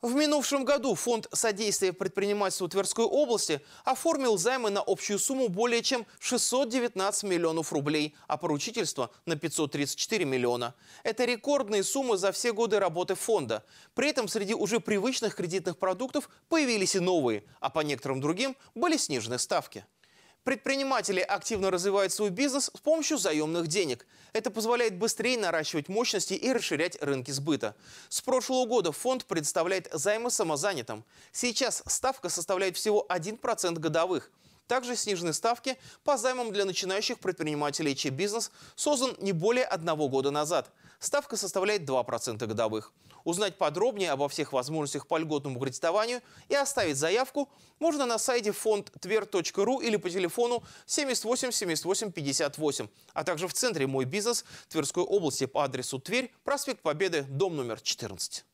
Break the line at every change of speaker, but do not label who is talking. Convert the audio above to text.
В минувшем году Фонд содействия предпринимательству Тверской области оформил займы на общую сумму более чем 619 миллионов рублей, а поручительство на 534 миллиона. Это рекордные суммы за все годы работы фонда. При этом среди уже привычных кредитных продуктов появились и новые, а по некоторым другим были снижены ставки. Предприниматели активно развивают свой бизнес с помощью заемных денег. Это позволяет быстрее наращивать мощности и расширять рынки сбыта. С прошлого года фонд предоставляет займы самозанятым. Сейчас ставка составляет всего 1% годовых – также снижены ставки по займам для начинающих предпринимателей, чей бизнес создан не более одного года назад. Ставка составляет 2% годовых. Узнать подробнее обо всех возможностях по льготному кредитованию и оставить заявку можно на сайте фондтвер.ру или по телефону 78 78 58, а также в центре «Мой бизнес» Тверской области по адресу Тверь, проспект Победы, дом номер 14.